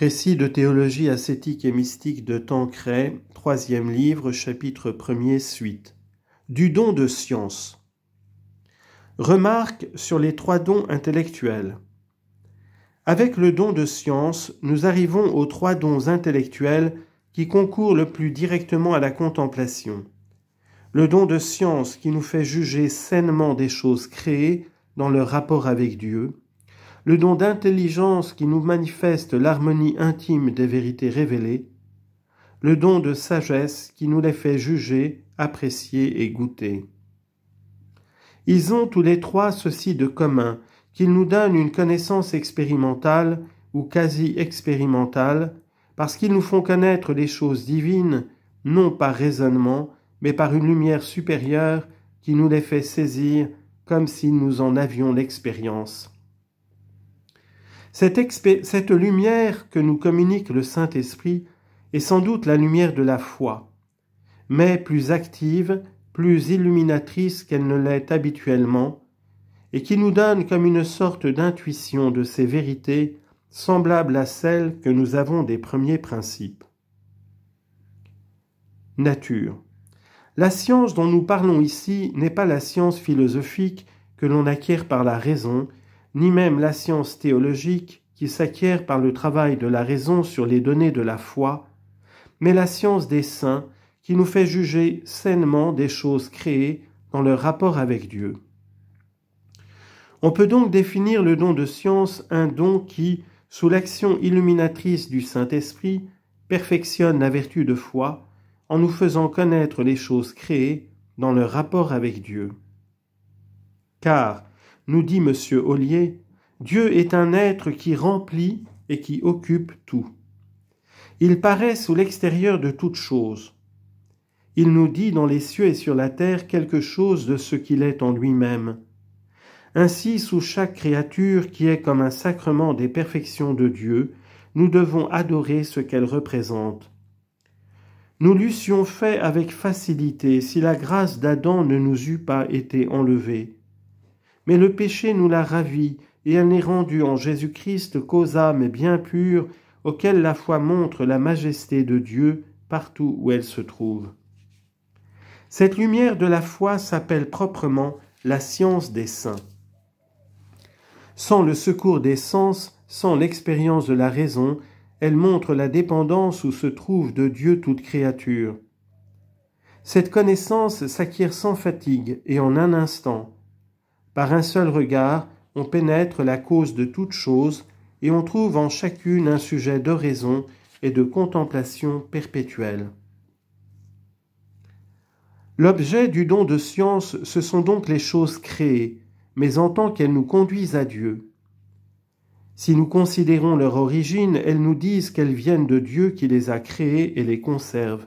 Précis de théologie ascétique et mystique de 3 troisième livre, chapitre 1er, suite. Du don de science. Remarque sur les trois dons intellectuels. Avec le don de science, nous arrivons aux trois dons intellectuels qui concourent le plus directement à la contemplation. Le don de science qui nous fait juger sainement des choses créées dans leur rapport avec Dieu, le don d'intelligence qui nous manifeste l'harmonie intime des vérités révélées, le don de sagesse qui nous les fait juger, apprécier et goûter. Ils ont tous les trois ceci de commun, qu'ils nous donnent une connaissance expérimentale ou quasi expérimentale, parce qu'ils nous font connaître les choses divines, non par raisonnement, mais par une lumière supérieure qui nous les fait saisir comme si nous en avions l'expérience. Cette, lumière que nous communique le Saint-Esprit est sans doute la lumière de la foi, mais plus active, plus illuminatrice qu'elle ne l'est habituellement, et qui nous donne comme une sorte d'intuition de ces vérités semblables à celles que nous avons des premiers principes. Nature. La science dont nous parlons ici n'est pas la science philosophique que l'on acquiert par la raison, ni même la science théologique qui s'acquiert par le travail de la raison sur les données de la foi, mais la science des saints qui nous fait juger sainement des choses créées dans leur rapport avec Dieu. On peut donc définir le don de science un don qui, sous l'action illuminatrice du Saint-Esprit, perfectionne la vertu de foi en nous faisant connaître les choses créées dans leur rapport avec Dieu. Car, nous dit M. Ollier, Dieu est un être qui remplit et qui occupe tout. Il paraît sous l'extérieur de toute chose. Il nous dit dans les cieux et sur la terre quelque chose de ce qu'il est en lui-même. Ainsi, sous chaque créature qui est comme un sacrement des perfections de Dieu, nous devons adorer ce qu'elle représente. Nous l'eussions fait avec facilité si la grâce d'Adam ne nous eût pas été enlevée. Mais le péché nous l'a ravie, et elle n'est rendue en Jésus-Christ qu'aux âmes bien pures, auxquelles la foi montre la majesté de Dieu partout où elle se trouve. Cette lumière de la foi s'appelle proprement la science des saints. Sans le secours des sens, sans l'expérience de la raison, elle montre la dépendance où se trouve de Dieu toute créature. Cette connaissance s'acquiert sans fatigue et en un instant. Par un seul regard, on pénètre la cause de toute chose et on trouve en chacune un sujet d'oraison et de contemplation perpétuelle. L'objet du don de science, ce sont donc les choses créées, mais en tant qu'elles nous conduisent à Dieu. Si nous considérons leur origine, elles nous disent qu'elles viennent de Dieu qui les a créées et les conserve.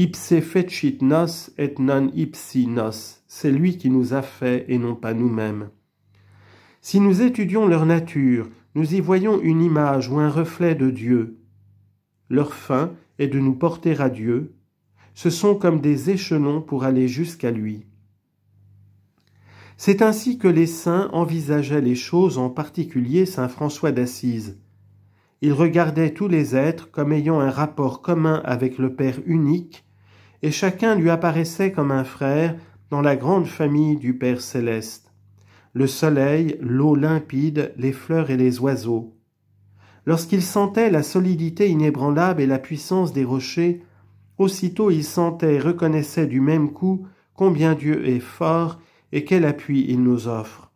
Ipse fecit nos et non ipsi nos. C'est lui qui nous a fait et non pas nous-mêmes. Si nous étudions leur nature, nous y voyons une image ou un reflet de Dieu. Leur fin est de nous porter à Dieu. Ce sont comme des échelons pour aller jusqu'à lui. C'est ainsi que les saints envisageaient les choses, en particulier saint François d'Assise. Il regardait tous les êtres comme ayant un rapport commun avec le Père unique et chacun lui apparaissait comme un frère dans la grande famille du Père céleste. Le soleil, l'eau limpide, les fleurs et les oiseaux. Lorsqu'il sentait la solidité inébranlable et la puissance des rochers, aussitôt il sentait et reconnaissait du même coup combien Dieu est fort et quel appui il nous offre.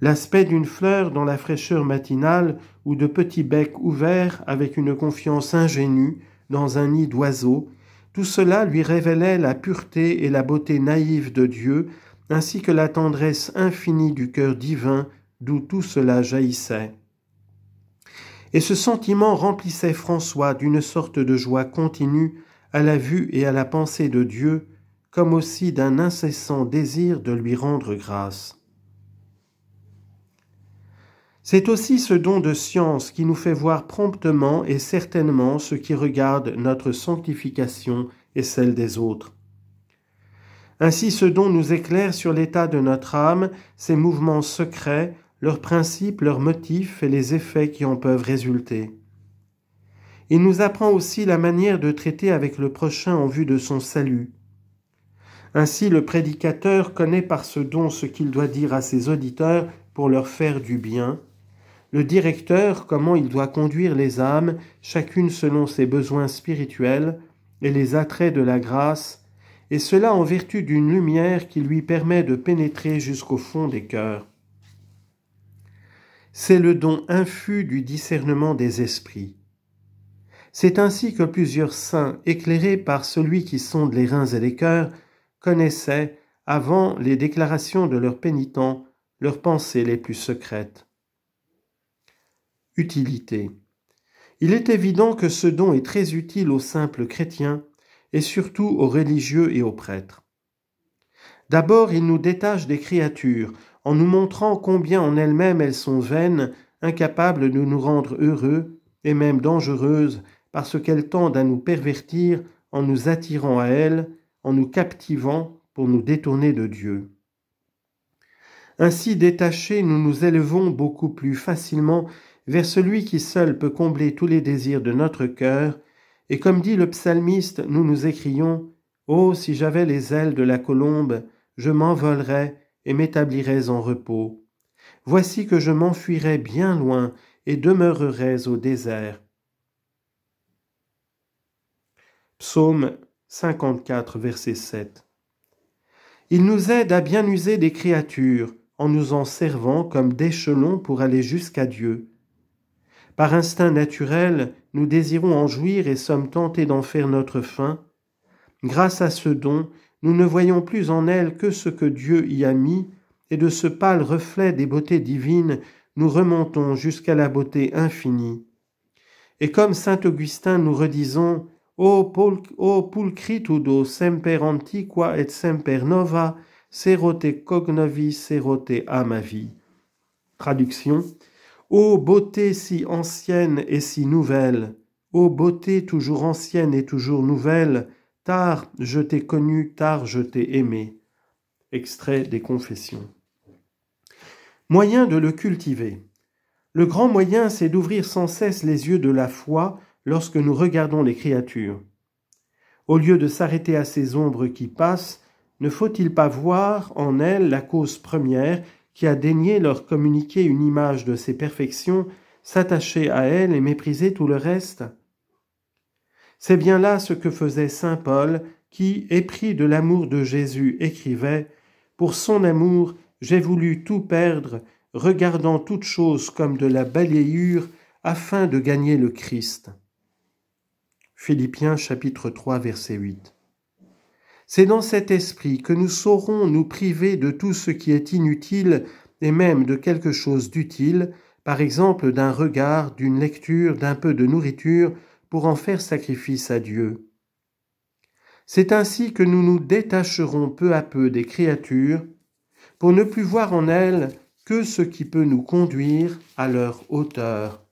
L'aspect d'une fleur dans la fraîcheur matinale ou de petits becs ouverts avec une confiance ingénue dans un nid d'oiseaux tout cela lui révélait la pureté et la beauté naïve de Dieu, ainsi que la tendresse infinie du cœur divin d'où tout cela jaillissait. Et ce sentiment remplissait François d'une sorte de joie continue à la vue et à la pensée de Dieu, comme aussi d'un incessant désir de lui rendre grâce. C'est aussi ce don de science qui nous fait voir promptement et certainement ce qui regarde notre sanctification et celle des autres. Ainsi ce don nous éclaire sur l'état de notre âme, ses mouvements secrets, leurs principes, leurs motifs et les effets qui en peuvent résulter. Il nous apprend aussi la manière de traiter avec le prochain en vue de son salut. Ainsi le prédicateur connaît par ce don ce qu'il doit dire à ses auditeurs pour leur faire du bien, le directeur comment il doit conduire les âmes, chacune selon ses besoins spirituels et les attraits de la grâce, et cela en vertu d'une lumière qui lui permet de pénétrer jusqu'au fond des cœurs. C'est le don infus du discernement des esprits. C'est ainsi que plusieurs saints, éclairés par celui qui sonde les reins et les cœurs, connaissaient, avant les déclarations de leurs pénitents, leurs pensées les plus secrètes. Utilité. Il est évident que ce don est très utile aux simples chrétiens et surtout aux religieux et aux prêtres. D'abord, il nous détache des créatures en nous montrant combien en elles-mêmes elles sont vaines, incapables de nous rendre heureux et même dangereuses parce qu'elles tendent à nous pervertir en nous attirant à elles, en nous captivant pour nous détourner de Dieu. Ainsi détachés, nous nous élevons beaucoup plus facilement vers celui qui seul peut combler tous les désirs de notre cœur, et comme dit le psalmiste, nous nous écrions Oh, si j'avais les ailes de la colombe, je m'envolerais et m'établirais en repos. Voici que je m'enfuirais bien loin et demeurerais au désert. Psaume 54, verset 7. Il nous aide à bien user des créatures en nous en servant comme d'échelons pour aller jusqu'à Dieu. Par instinct naturel, nous désirons en jouir et sommes tentés d'en faire notre fin. Grâce à ce don, nous ne voyons plus en elle que ce que Dieu y a mis, et de ce pâle reflet des beautés divines, nous remontons jusqu'à la beauté infinie. Et comme saint Augustin, nous redisons Ô pulcritudo, semper antiqua et semper nova, serote cognovi, serote amavi. Traduction Ô beauté si ancienne et si nouvelle, ô beauté toujours ancienne et toujours nouvelle, tard je t'ai connu, tard je t'ai aimé. Extrait des Confessions. Moyen de le cultiver. Le grand moyen, c'est d'ouvrir sans cesse les yeux de la foi lorsque nous regardons les créatures. Au lieu de s'arrêter à ces ombres qui passent, ne faut-il pas voir en elles la cause première qui a daigné leur communiquer une image de ses perfections, s'attacher à elle et mépriser tout le reste C'est bien là ce que faisait saint Paul, qui, épris de l'amour de Jésus, écrivait Pour son amour, j'ai voulu tout perdre, regardant toute chose comme de la balayure, afin de gagner le Christ. Philippiens chapitre 3 verset 8. C'est dans cet esprit que nous saurons nous priver de tout ce qui est inutile et même de quelque chose d'utile, par exemple d'un regard, d'une lecture, d'un peu de nourriture, pour en faire sacrifice à Dieu. C'est ainsi que nous nous détacherons peu à peu des créatures, pour ne plus voir en elles que ce qui peut nous conduire à leur hauteur.